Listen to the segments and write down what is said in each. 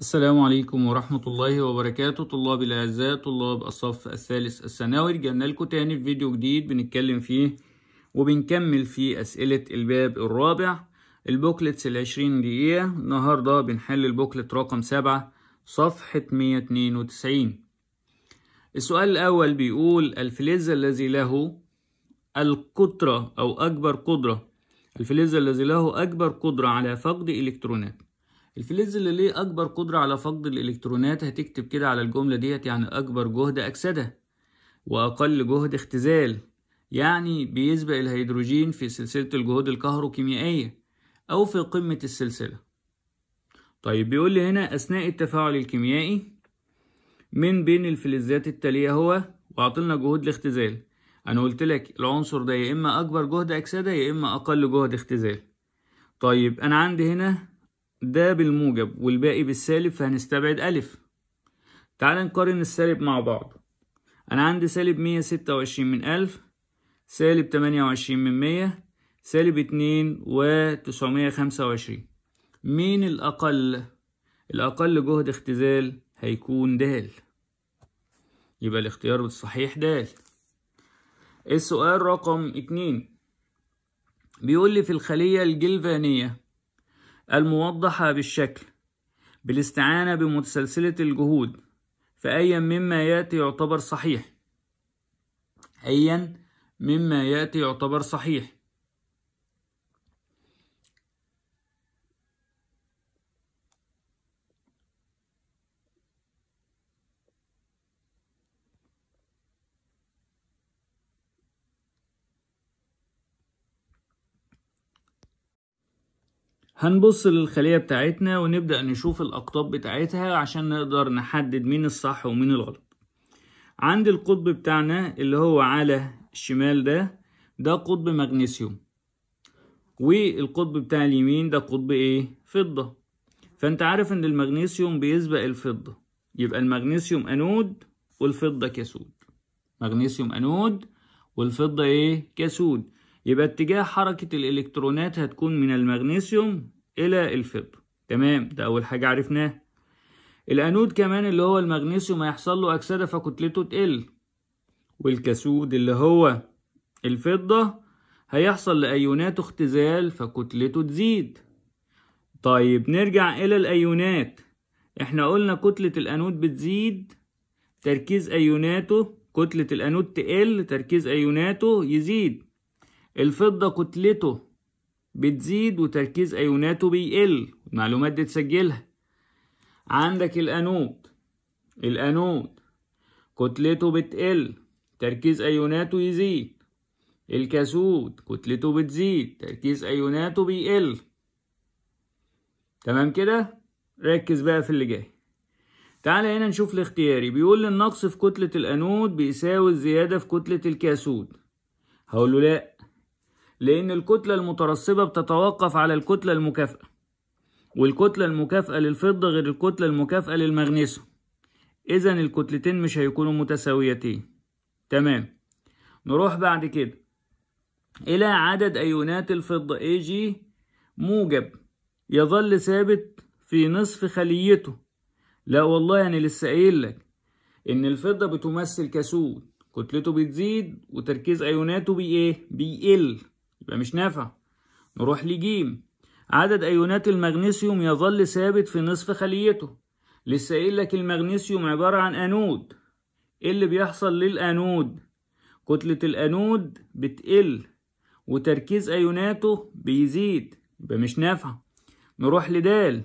السلام عليكم ورحمة الله وبركاته طلاب الأعزاء طلاب الصف الثالث الثانوي رجعنا لكم تاني في فيديو جديد بنتكلم فيه وبنكمل في أسئلة الباب الرابع البوكلتس العشرين دقيقة النهاردة بنحل البوكلت رقم سبعة صفحة مية اتنين وتسعين السؤال الأول بيقول الفلز الذي له القدرة أو أكبر قدرة الفلز الذي له أكبر قدرة على فقد إلكترونات الفلز اللي ليه أكبر قدرة على فقد الإلكترونات هتكتب كده على الجملة ديت يعني أكبر جهد أكسدة وأقل جهد اختزال يعني بيسبق الهيدروجين في سلسلة الجهود الكهروكيميائية أو في قمة السلسلة طيب بيقول لي هنا أثناء التفاعل الكيميائي من بين الفلزات التالية هو وعطلنا جهود الاختزال أنا قلت لك العنصر ده يا إما أكبر جهد أكسدة يا إما أقل جهد اختزال طيب أنا عندي هنا ده بالموجب والباقي بالسالب فهنستبعد ألف تعال نقارن السالب مع بعض أنا عندي سالب مية ستة وعشرين من ألف سالب تمانية وعشرين من مية سالب اتنين وتسعمية خمسة وعشرين مين الأقل؟ الأقل جهد اختزال هيكون د يبقى الاختيار الصحيح د السؤال رقم اتنين بيقول لي في الخلية الجلفانية الموضحة بالشكل بالاستعانة بمتسلسلة الجهود فأيا مما يأتي يعتبر صحيح أيا مما يأتي يعتبر صحيح هنبص للخلية بتاعتنا ونبدأ نشوف الأقطاب بتاعتها عشان نقدر نحدد مين الصح ومين الغلط عندي القطب بتاعنا اللي هو على الشمال ده ده قطب مغنيسيوم والقطب بتاع اليمين ده قطب ايه فضة فانت عارف ان المغنيسيوم بيسبق الفضة يبقى المغنيسيوم انود والفضة كسود مغنيسيوم انود والفضة ايه كسود يبقى اتجاه حركة الإلكترونات هتكون من المغنيسيوم إلى الفضة تمام ده أول حاجة عرفناها الأنود كمان اللي هو المغنيسيوم هيحصل له أكسدة فكتلته تقل والكسود اللي هو الفضة هيحصل لأيوناته اختزال فكتلته تزيد طيب نرجع إلى الأيونات احنا قلنا كتلة الأنود بتزيد تركيز أيوناته كتلة الأنود تقل تركيز أيوناته يزيد الفضة كتلته بتزيد وتركيز أيوناته بيقل المعلومات دي تسجلها عندك الأنود الأنود كتلته بتقل تركيز أيوناته يزيد الكاسود كتلته بتزيد تركيز أيوناته بيقل تمام كده ركز بقى في اللي جاي تعالى هنا نشوف الاختياري بيقول لي النقص في كتلة الأنود بيساوي الزيادة في كتلة الكاسود هقول له لأ لأن الكتلة المترسبة بتتوقف على الكتلة المكافئة والكتلة المكافئة للفضة غير الكتلة المكافئة للمغنيسيوم إذا الكتلتين مش هيكونوا متساويتين تمام نروح بعد كده إلى عدد أيونات الفضة Ag موجب يظل ثابت في نصف خليته لا والله أنا يعني لسه قايل لك إن الفضة بتمثل كسول كتلته بتزيد وتركيز أيوناته بإيه؟ بيقل يبقى مش نافع نروح لجيم عدد ايونات المغنيسيوم يظل ثابت في نصف خليته لسه قايل لك المغنيسيوم عبارة عن انود ايه اللي بيحصل للانود كتلة الانود بتقل وتركيز ايوناته بيزيد يبقى مش نافع نروح لدال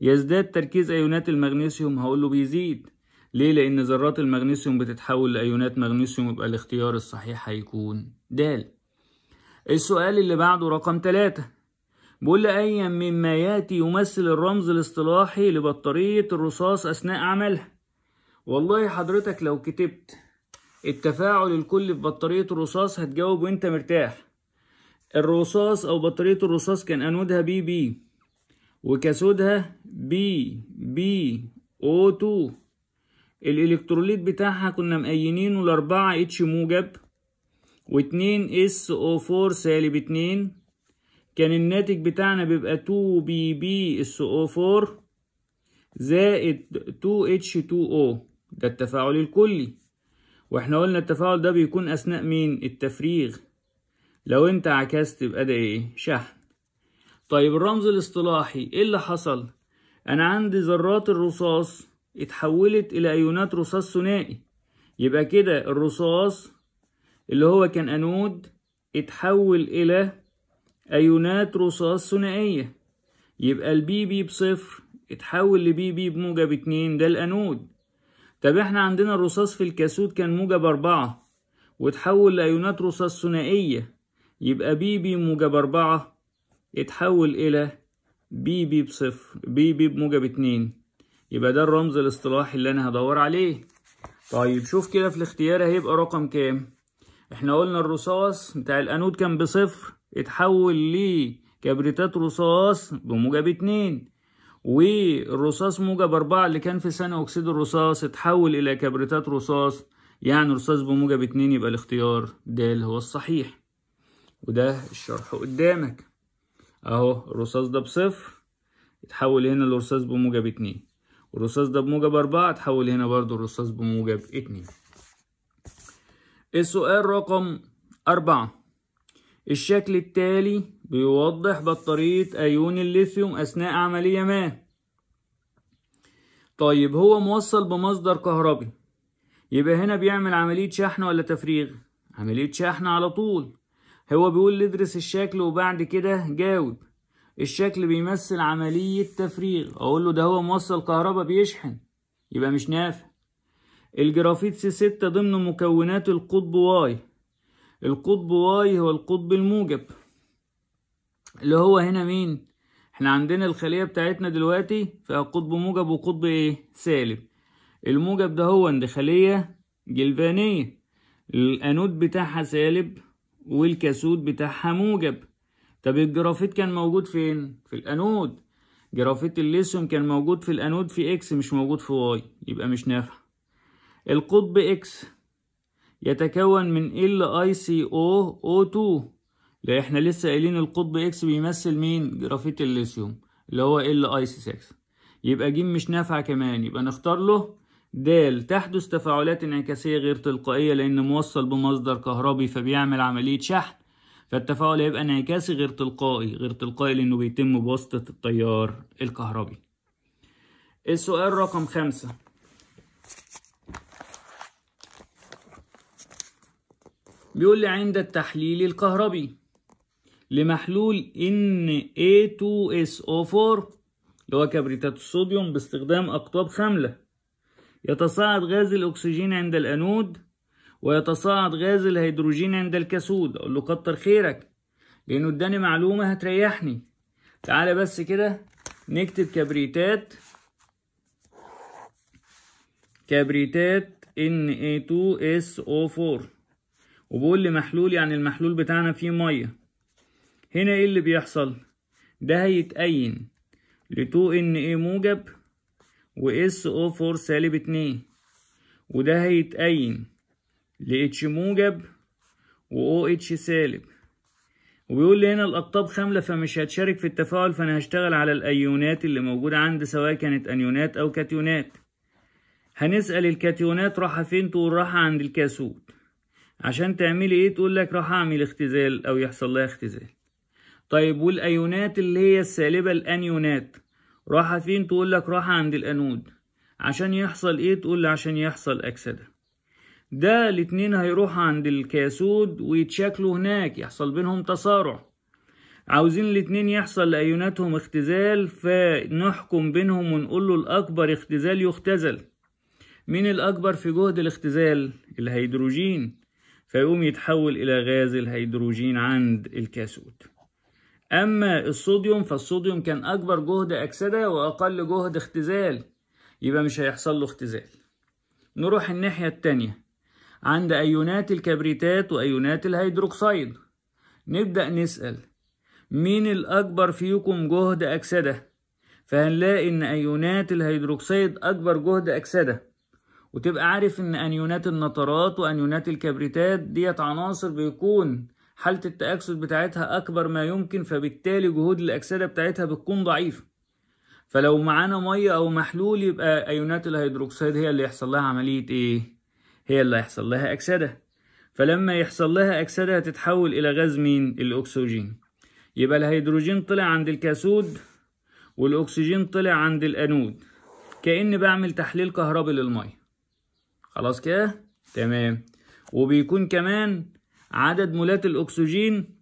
يزداد تركيز ايونات المغنيسيوم هقوله بيزيد ليه لان ذرات المغنيسيوم بتتحول لايونات مغنيسيوم يبقى الاختيار الصحيح هيكون د السؤال اللي بعده رقم ثلاثة بقول لي أيا مما يأتي يمثل الرمز الاصطلاحي لبطارية الرصاص أثناء عملها والله حضرتك لو كتبت التفاعل الكلي في بطارية الرصاص هتجاوب وانت مرتاح الرصاص أو بطارية الرصاص كان أنودها بي بي وكسودها بي بي أو 2 الإلكتروليت بتاعها كنا مقينينه لأربعة اتش موجب و2 SO4 سالب 2 كان الناتج بتاعنا بيبقى 2BB SO4 زائد 2H2O ده التفاعل الكلي واحنا قلنا التفاعل ده بيكون اثناء مين التفريغ لو انت عكست يبقى ده ايه شحن طيب الرمز الاصطلاحي ايه اللي حصل انا عندي ذرات الرصاص اتحولت الى ايونات رصاص ثنائي يبقى كده الرصاص اللي هو كان أنود اتحول إلى أيونات رصاص ثنائية يبقى البي بي بصفر اتحول لبي بي بموجب اتنين ده الأنود طب احنا عندنا الرصاص في الكاسود كان موجب أربعة واتحول لأيونات رصاص ثنائية يبقى بي بي موجب أربعة اتحول إلى بي بي بصفر بي بي بموجب اتنين يبقى ده الرمز الاصطلاحي اللي أنا هدور عليه طيب شوف كده في الاختيار هيبقى رقم كام احنا قلنا الرصاص بتاع الانود كان بصفر اتحول لكبريتات رصاص بموجب اتنين والرصاص موجب أربعة اللي كان في ثاني أكسيد الرصاص اتحول إلى كبريتات رصاص يعني رصاص بموجب اتنين يبقى الاختيار د هو الصحيح وده الشرح قدامك أهو الرصاص ده بصفر اتحول هنا لرصاص بموجب اتنين والرصاص ده بموجب أربعة اتحول هنا برضو الرصاص بموجب اتنين السؤال رقم أربعة الشكل التالي بيوضح بطارية أيون الليثيوم أثناء عملية ما طيب هو موصل بمصدر كهربي يبقى هنا بيعمل عملية شحن ولا تفريغ عملية شحن على طول هو بيقول ادرس الشكل وبعد كده جاوب الشكل بيمثل عملية تفريغ أقول له ده هو موصل كهربا بيشحن يبقى مش نافع الجرافيت سي 6 ضمن مكونات القطب واي القطب واي هو القطب الموجب اللي هو هنا مين احنا عندنا الخلية بتاعتنا دلوقتي فيها قطب موجب وقطب ايه سالب الموجب ده هو ان خلية جلفانية الانود بتاعها سالب والكاسود بتاعها موجب طب الجرافيت كان موجود فين في الانود جرافيت الليثيوم كان موجود في الانود في اكس مش موجود في واي يبقى مش نافع القطب X يتكون من ال اي سي او او 2 لا احنا لسه قايلين القطب X بيمثل مين جرافيت الليثيوم اللي هو ال اي سي 6 يبقى ج مش نافعه كمان يبقى نختار له د تحدث تفاعلات انعكاسية غير تلقائية لأن موصل بمصدر كهربي فبيعمل عملية شحن فالتفاعل هيبقى انعكاسي غير تلقائي غير تلقائي لأنه بيتم بواسطة التيار الكهربي السؤال رقم خمسة بيقول لي عند التحليل الكهربي لمحلول Na2SO4 اللي هو كبريتات الصوديوم باستخدام أقطاب خاملة يتصاعد غاز الأكسجين عند الأنود ويتصاعد غاز الهيدروجين عند الكسود أقول له كتر خيرك لأنه اداني معلومة هتريحني تعالى بس كده نكتب كبريتات كبريتات Na2SO4 وبقول لي محلول يعني المحلول بتاعنا فيه مية هنا ايه اللي بيحصل ده هيتقين لتو ان ايه موجب و اس او فور سالب اتنين وده هيتقين ل اتش موجب و او اتش سالب وبيقول لي هنا الأقطاب خاملة فمش هتشارك في التفاعل فأنا هشتغل على الأيونات اللي موجودة عندي سواء كانت أنيونات أو كاتيونات هنسأل الكاتيونات راحة فين تقول راحة عند الكاسود عشان تعملي ايه تقول لك راح اعمل اختزال او يحصل لها اختزال طيب والايونات اللي هي السالبه الانيونات راحه فين تقول لك راحه عند الانود عشان يحصل ايه تقول عشان يحصل اكسده ده الاتنين هيروح عند الكاسود ويتشكلوا هناك يحصل بينهم تصارع عاوزين الاتنين يحصل لأيوناتهم اختزال فنحكم بينهم ونقول له الأكبر اختزال يختزل مين الأكبر في جهد الاختزال؟ الهيدروجين فيقوم يتحول إلى غاز الهيدروجين عند الكاسوت أما الصوديوم فالصوديوم كان أكبر جهد أكسدة وأقل جهد اختزال يبقى مش هيحصل له اختزال نروح الناحية التانية عند أيونات الكبريتات وأيونات الهيدروكسيد نبدأ نسأل مين الأكبر فيكم جهد أكسدة؟ فهنلاقي إن أيونات الهيدروكسيد أكبر جهد أكسدة وتبقى عارف ان انيونات النطرات وانيونات الكبريتات ديت عناصر بيكون حالة التأكسد بتاعتها أكبر ما يمكن فبالتالي جهود الأكسدة بتاعتها بتكون ضعيفة فلو معانا مية أو محلول يبقى أيونات الهيدروكسيد هي اللي يحصل لها عملية إيه؟ هي اللي هيحصل لها أكسدة فلما يحصل لها أكسدة هتتحول إلى غاز مين؟ الأكسجين يبقى الهيدروجين طلع عند الكاسود والأكسجين طلع عند الأنود كأن بعمل تحليل كهربي للمية خلاص كده تمام وبيكون كمان عدد مولات الاكسجين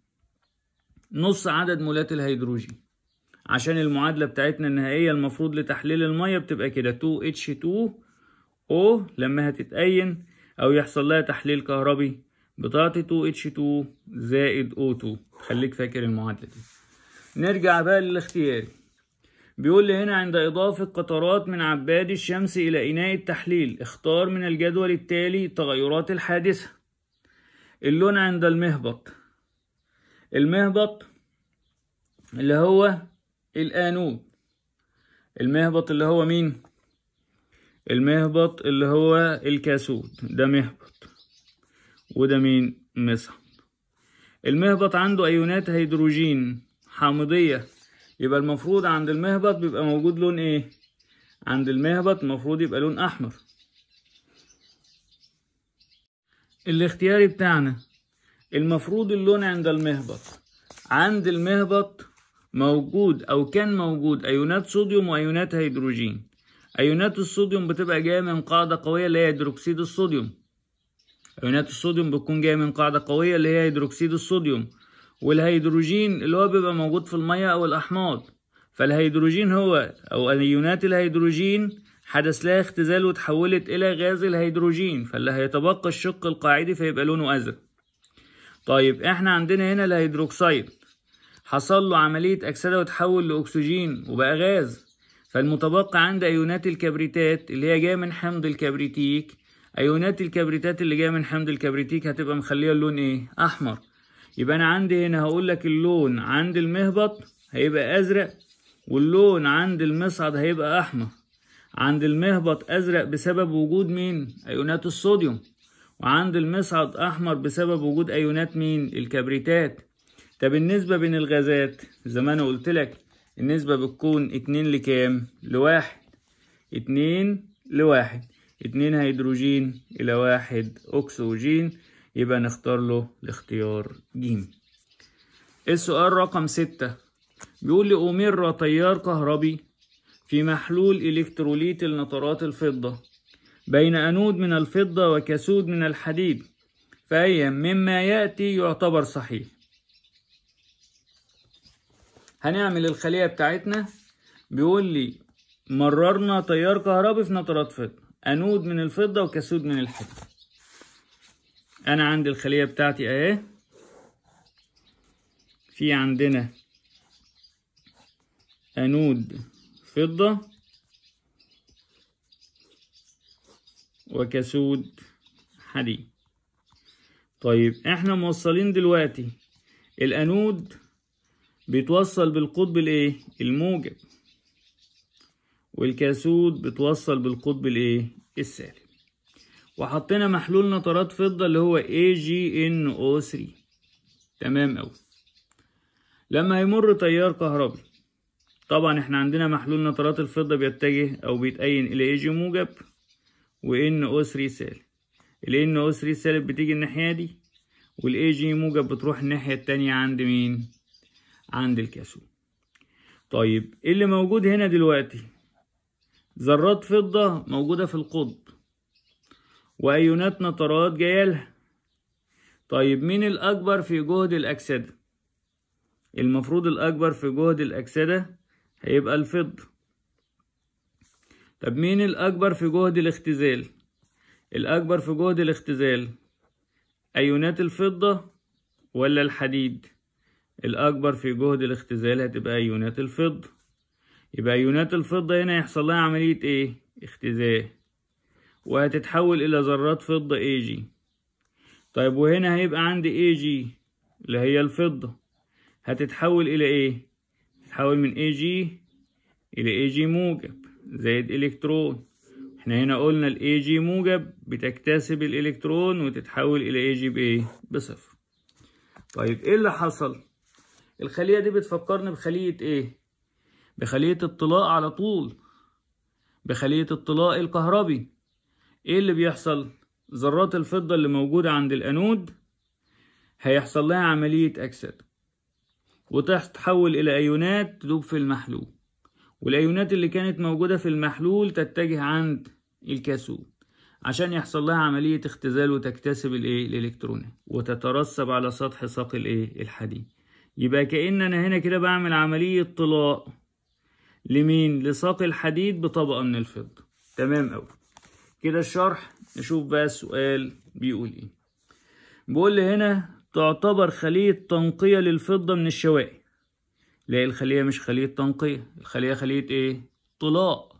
نص عدد مولات الهيدروجين عشان المعادله بتاعتنا النهائيه المفروض لتحليل الميه بتبقى كده 2H2O لما هتتأين او يحصل لها تحليل كهربي بتعطي 2H2 زائد O2 خليك فاكر المعادله دي نرجع بقى للاختياري بيقول لي هنا عند إضافة قطرات من عباد الشمس إلى إناء التحليل اختار من الجدول التالي تغيرات الحادثة اللون عند المهبط المهبط اللي هو القانون المهبط اللي هو مين المهبط اللي هو الكاسود ده مهبط وده مين مسح المهبط عنده أيونات هيدروجين حامضية يبقى المفروض عند المهبط بيبقى موجود لون ايه عند المهبط المفروض يبقى لون احمر الاختياري بتاعنا المفروض اللون عند المهبط عند المهبط موجود او كان موجود ايونات صوديوم وايونات هيدروجين ايونات الصوديوم بتبقى جايه من قاعده قويه اللي هي هيدروكسيد الصوديوم ايونات الصوديوم بتكون جايه من قاعده قويه اللي هي هيدروكسيد الصوديوم والهيدروجين اللي هو بيبقى موجود في المية أو الأحماض فالهيدروجين هو أو أيونات الهيدروجين حدث لها اختزال وتحولت إلى غاز الهيدروجين فاللي هيتبقى الشق القاعدي فيبقى لونه أزرق طيب إحنا عندنا هنا الهيدروكسيد حصل له عملية أكسدة وتحول لأكسجين وبقى غاز فالمتبقى عند أيونات الكبريتات اللي هي جاية من حمض الكبريتيك أيونات الكبريتات اللي جاية من حمض الكبريتيك هتبقى مخلية اللون إيه؟ أحمر يبقى انا عندي هنا هقول لك اللون عند المهبط هيبقى ازرق واللون عند المصعد هيبقى احمر عند المهبط ازرق بسبب وجود مين ايونات الصوديوم وعند المصعد احمر بسبب وجود ايونات مين الكبريتات طب النسبه بين الغازات زي ما انا قلت لك النسبه بتكون اتنين لكام لواحد اتنين لواحد اتنين هيدروجين الى واحد اكسجين يبقى نختار له الاختيار ج السؤال رقم ستة بيقول لي أمر تيار كهربي في محلول إلكتروليت النترات الفضة بين أنود من الفضة وكسود من الحديد فأي مما يأتي يعتبر صحيح هنعمل الخلية بتاعتنا بيقول لي مررنا تيار كهربي في نترات فضة أنود من الفضة وكسود من الحديد انا عندي الخليه بتاعتي اهي في عندنا انود فضه وكسود حديد طيب احنا موصلين دلوقتي الانود بيتوصل بالقطب الايه الموجب والكاسود بتوصل بالقطب الايه السالب وحطينا محلول نترات فضة اللي هو AgNO3 تمام أوي لما هيمر تيار كهربي طبعا احنا عندنا محلول نترات الفضة بيتجه أو بيتأين إلى Ag موجب وNO3 سالب ال NO3 سالب بتيجي الناحية دي وال Ag موجب بتروح الناحية التانية عند مين؟ عند الكاثود طيب اللي موجود هنا دلوقتي ذرات فضة موجودة في القطب وأيونات نترات جاية لها طيب مين الأكبر في جهد الأكسدة؟ المفروض الأكبر في جهد الأكسدة هيبقى الفضة طب مين الأكبر في جهد الاختزال؟ الأكبر في جهد الاختزال أيونات الفضة ولا الحديد؟ الأكبر في جهد الاختزال هتبقى أيونات الفضة يبقى أيونات الفضة هنا يحصل لها عملية إيه؟ اختزال وهتتحول إلى ذرات فضة AG طيب وهنا هيبقى عندي AG اللي هي الفضة هتتحول إلى إيه؟ تتحول من AG إلى AG موجب زائد إلكترون احنا هنا قلنا الاي جي موجب بتكتسب الالكترون وتتحول الى اي جي بايه بصفر طيب ايه اللي حصل الخليه دي بتفكرني بخليه ايه بخليه الطلاء على طول بخليه الطلاء الكهربي ايه اللي بيحصل ذرات الفضة اللي موجودة عند الانود هيحصل لها عملية اكسد وتتحول الى ايونات تدوب في المحلول والايونات اللي كانت موجودة في المحلول تتجه عند الكاثود عشان يحصل لها عملية اختزال وتكتسب الايه الالكترونات وتترسب على سطح ساق الايه الحديد يبقى كأن انا هنا كده بعمل عملية طلاء لمين لساق الحديد بطبقة من الفضة تمام أوي كده الشرح نشوف بقى السؤال بيقول ايه بيقول لي هنا تعتبر خلية تنقية للفضة من الشوائب لا الخلية مش خلية تنقية الخلية خلية ايه طلاء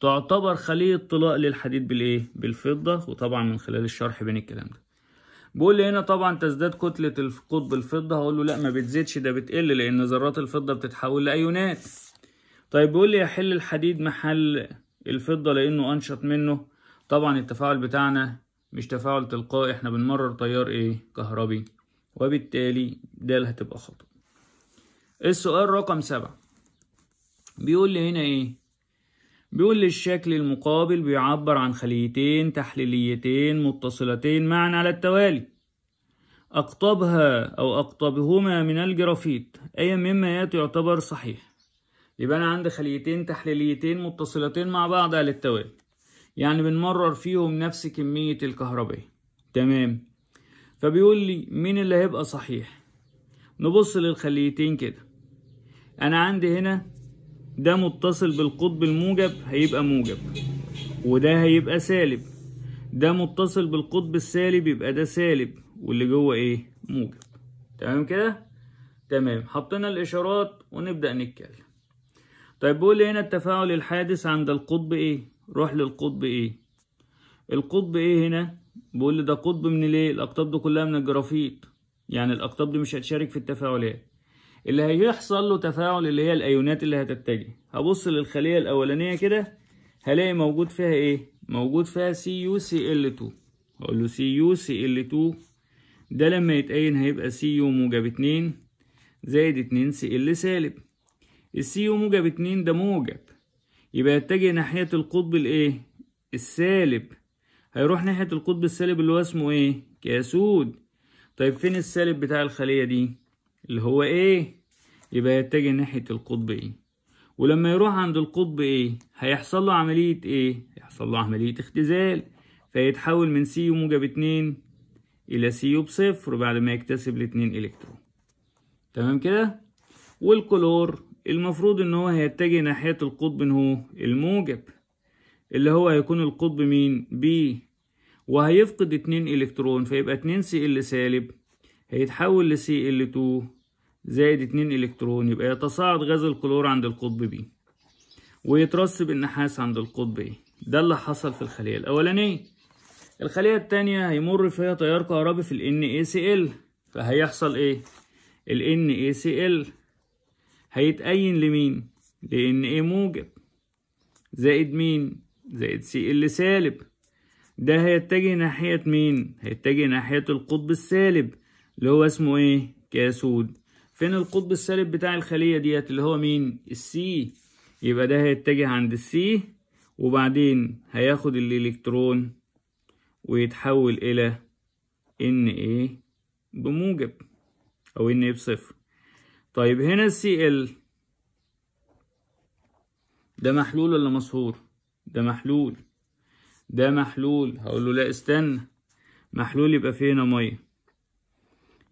تعتبر خلية طلاء للحديد بالايه بالفضة وطبعا من خلال الشرح بين الكلام ده بيقول لي هنا طبعا تزداد كتلة القطب الفضة هقول له لا ما بتزيدش ده بتقل لأن ذرات الفضة بتتحول لأيونات طيب بيقول لي يحل الحديد محل الفضة لأنه أنشط منه طبعا التفاعل بتاعنا مش تفاعل تلقائي احنا بنمرر تيار ايه كهربي وبالتالي ده اللي هتبقى خطأ السؤال رقم سبعة بيقول لي هنا ايه بيقول لي الشكل المقابل بيعبر عن خليتين تحليليتين متصلتين معا على التوالي اقطبها أو اقطبهما من الجرافيت أي مما يأتي يعتبر صحيح يبقى أنا عندي خليتين تحليليتين متصلتين مع بعض على التوالي يعني بنمرر فيهم نفس كمية الكهرباء تمام فبيقول لي مين اللي هيبقى صحيح نبص للخليتين كده انا عندي هنا ده متصل بالقطب الموجب هيبقى موجب وده هيبقى سالب ده متصل بالقطب السالب يبقى ده سالب واللي جوه ايه موجب تمام كده تمام حطينا الاشارات ونبدا نتكلم طيب بيقول لي هنا التفاعل الحادث عند القطب ايه روح للقطب ايه القطب ايه هنا بيقول لي ده قطب من ليه الاقطاب دي كلها من الجرافيت يعني الاقطاب دي مش هتشارك في التفاعلات إيه؟ اللي هيحصل له تفاعل اللي هي الايونات اللي هتتجه هبص للخليه الاولانيه كده هلاقي موجود فيها ايه موجود فيها سي يو سي ال 2 هقول له سي يو سي ال 2 ده لما يتأين هيبقى سي يو موجب 2 زائد 2 سي ال سالب السي يو موجب 2 ده موجب يبقى يتجه ناحية القطب الايه السالب هيروح ناحية القطب السالب اللي هو اسمه ايه كاسود طيب فين السالب بتاع الخلية دي اللي هو ايه يبقى يتجه ناحية القطب ايه ولما يروح عند القطب ايه هيحصل له عملية ايه هيحصل له عملية اختزال فيتحول من سي موجب اتنين الى سي بصفر بعد ما يكتسب الاتنين الكترون تمام كده والكلور المفروض ان هو هيتجه ناحية القطب هو الموجب اللي هو هيكون القطب مين بي وهيفقد اتنين الكترون فيبقى اتنين سي ال سالب هيتحول لسي ال تو زائد اتنين الكترون يبقى يتصاعد غاز الكلور عند القطب ب ويترسب النحاس عند القطب ايه ده اللي حصل في الخليه الاولانيه الخليه التانية هيمر فيها تيار كهربي في ال NaCl فهيحصل ايه ال NaCl هيتقين لمين لان ايه موجب زائد مين زائد سي ال سالب ده هيتجه ناحية مين هيتجه ناحية القطب السالب اللي هو اسمه ايه كاسود فين القطب السالب بتاع الخلية ديت اللي هو مين السي يبقى ده هيتجه عند السي وبعدين هياخد الالكترون ويتحول الى ان ايه بموجب او ان ايه بصفر طيب هنا السي ال ده محلول ولا مصهور ده محلول ده محلول هقول له لا استنى محلول يبقى فيه هنا ميه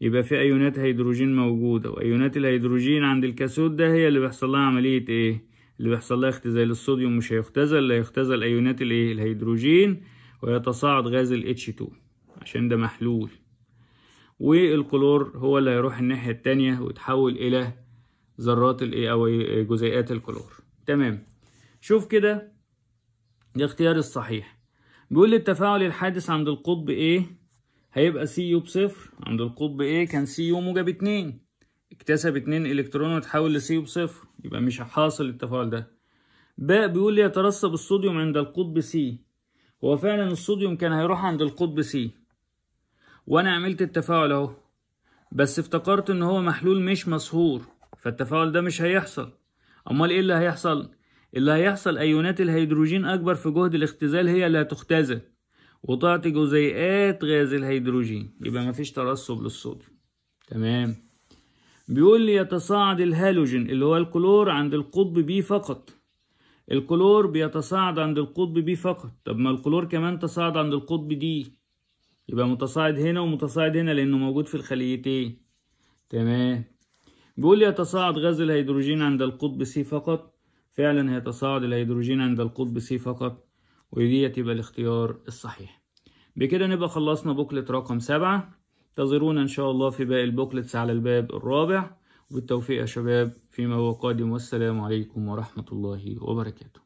يبقى فيه ايونات هيدروجين موجوده وايونات الهيدروجين عند الكاثود ده هي اللي بيحصل لها عمليه ايه اللي بيحصل لها اختزال الصوديوم مش هيختزل لا هيختزل ايونات الايه الهيدروجين ويتصاعد غاز ال H2 عشان ده محلول والكلور هو اللي هيروح الناحية التانية ويتحول إلى ذرات الايه أو جزيئات الكلور تمام شوف كده الاختيار الصحيح بيقول لي التفاعل الحادث عند القطب A هيبقى سي يو بصفر عند القطب A كان سي يو موجب اتنين اكتسب اتنين الكترون وتحول لسي بصفر يبقى مش حاصل التفاعل ده ب بيقول لي يترسب الصوديوم عند القطب سي هو فعلا الصوديوم كان هيروح عند القطب سي وانا عملت التفاعل اهو بس افتكرت ان هو محلول مش مصهور فالتفاعل ده مش هيحصل امال ايه اللي هيحصل اللي هيحصل ايونات الهيدروجين اكبر في جهد الاختزال هي اللي هتختزل وتعطي جزيئات غاز الهيدروجين يبقى مفيش ترسب للصوديوم تمام بيقول لي يتصاعد الهالوجين اللي هو الكلور عند القطب بي فقط الكلور بيتصاعد عند القطب بي فقط طب ما الكلور كمان تصاعد عند القطب دي يبقى متصاعد هنا ومتصاعد هنا لأنه موجود في الخليتين تمام بيقول يتصاعد غاز الهيدروجين عند القطب سي فقط فعلا هيتصاعد الهيدروجين عند القطب سي فقط ودي يبقى الاختيار الصحيح بكده نبقى خلصنا بوكلت رقم سبعة انتظرونا إن شاء الله في باقي البوكلتس على الباب الرابع وبالتوفيق يا شباب فيما هو قادم والسلام عليكم ورحمة الله وبركاته